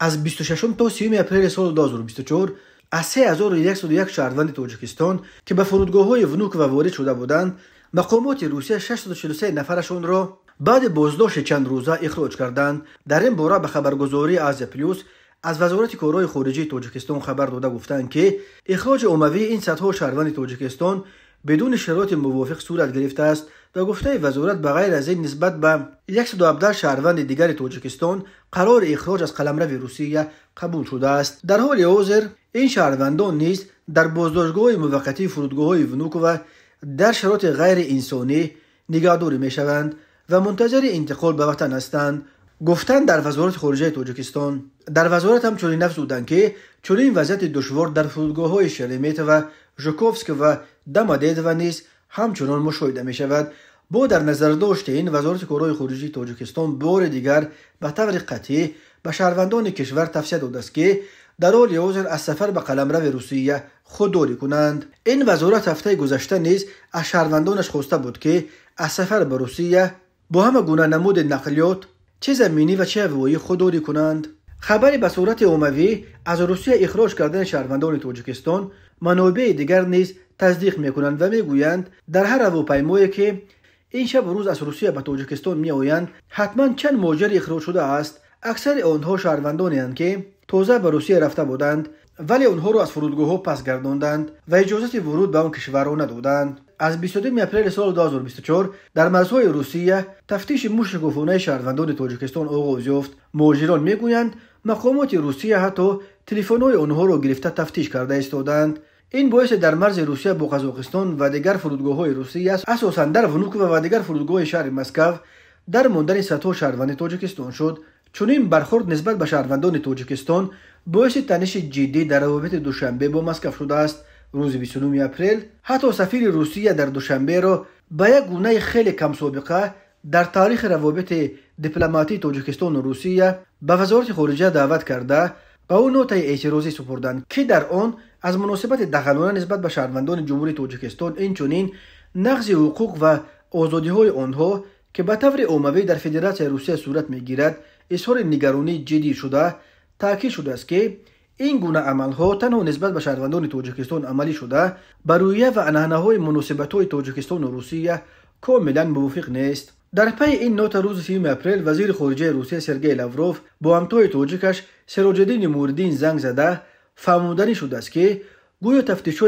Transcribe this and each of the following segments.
از 26 تا 30 اپریل سال 2024 از 3101 شهروند توجیکستان که به فرودگاه های ونوک و وارد شده بودند مقامات روسیه 643 نفرشان را بعد بازداشت چند روزه اخراج کردند در این باره به خبرگزاری از پلیوس از وزارت کارهای خارجه تاجیکستان خبر داده گفتند که اخراج اوموی این صدها شهروند تاجیکستان بدون شرایط موافق صورت گرفته است به گفته وزارت به غیر از این نسبت به 117 شهروند دیگر تاجیکستان قرار اخراج از قلمرو روسیه قبول شده است در حال حاضر این شهروندان نیز در بازداشتگاه موقتی ونوکو و در شرایط غیر انسانی نگهداری میشوند و منتظر انتقال به وطن هستند گفتن در وزارت خارجه تاجیکستان در وزارت هم چنین افزودند که چنین وضعیت دشوار در های شلمیت و ژوکوفسک و دمادیدو نیز همچنان مشاهده می شود با در نظر داشت این وزارت کارهای خروجی تاجیکستان بار دیگر به طور قطعی به شهروندان کشور توصیه داده است که در حال حاضر از سفر به قلمرو روسیه خودداری کنند این وزارت هفته گذشته نیز از شهروندانش خواسته بود که از سفر به روسیه با همه گونه نمود نقلیات چه زمینی و چه هوایی خودداری کنند خبری به صورت اوموی از روسیه اخراج کردن شهروندان تاجیکستان منابع دیگر نیز تصدیق میکنند و میگویند در هر هواپیمایی که این شب و روز از روسیه به تاجیکستان میآیند حتما چند موجر اخراج شده است اکثر آنها شهروندانی هستند که تازه به روسیه رفته بودند ولی آنها را از فرودگاه ها پس گرداندند و اجازت ورود به آن کشور را ندادند از 22 اپریل سال 2024 در مرزهای روسیه تفتیش گفونه شهروندان تاجیکستان آغاز یافت مهاجران میگویند مقامات روسیه حتی تلفن‌های آنها را گرفته تفتیش کرده استودند ин боисе дар марзи русия бо қазоқистон ва дигар фурудгоҳҳои русия асосан дар внуково ва дигар фурудгоҳи шаҳри москав дар мондани сатҳо шаҳрванди тоҷикистон шуд чунин бархурд нисбат ба шаҳрвандони тоҷикистон боиси таниши ҷиддӣ дар равобити душанбе бо москав шудааст рӯзи 29 апрел ҳатто сафири русия дар душанберо ба як гунаи хеле камсобиқа дар таърихи равобити дипломатии тоҷикистону русия ба вазорати хориҷа даъват карда ба ӯ нотаи эътирозӣ супурданд ки дар он аз муносибати дағалона нисбат ба шаҳрвандони ҷумҳурии тоҷикистон инчунин нағзи ҳуқуқ ва озодиҳои онҳо ки ба таври оммавӣ дар федератсияи русия сурат мегирад изҳори нигаронии ҷиддӣ шуда таъкид шудааст ки ин гуна амалҳо танҳо нисбат ба шаҳрвандони тоҷикистон амалӣ шуда ба рӯя ва анъанаҳои муносибатҳои тоҷикистону русия комилан мувофиқ нест дар пайи ин нота рӯзи сюм апрел вазири хориҷаи русия сергей лавров бо ҳамтои тоҷикаш сироҷиддини муриддин занг зада فهمودنی شده است که گویا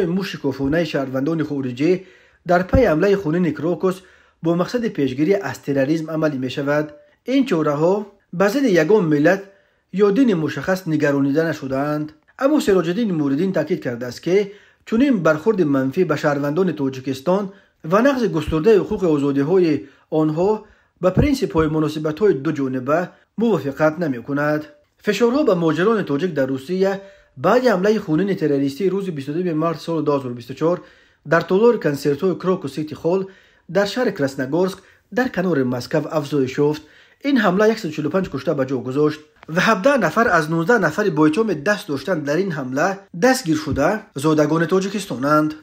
موش کفونه شهروندان خورجی در پای حمله خونین کروکوس با مقصد پیشگیری از تروریسم عملی می شود این چوره ها به ضد ملت یا دین مشخص نگرانیده نشدهاند اما سراجدین موردین تاکید کرده است که چون این برخورد منفی به شهروندان تاجیکستان و نقض گسترده حقوق آزادی های آنها به پرینسیپ های مناسبت های دو جانبه موافقت نمی کند فشارها به ماجران تاجیک در روسیه بعد حمله خونین تروریستی روز 22 مارس سال 2024 در تالار کنسرت کروکو سیتی خول در شهر کراسنگورسک در کنار مسکو افزای شفت، این حمله 145 کشته به جا گذاشت و 17 نفر از 19 نفر بایتوم دست داشتند در این حمله دستگیر شده زادگان تاجیکستانند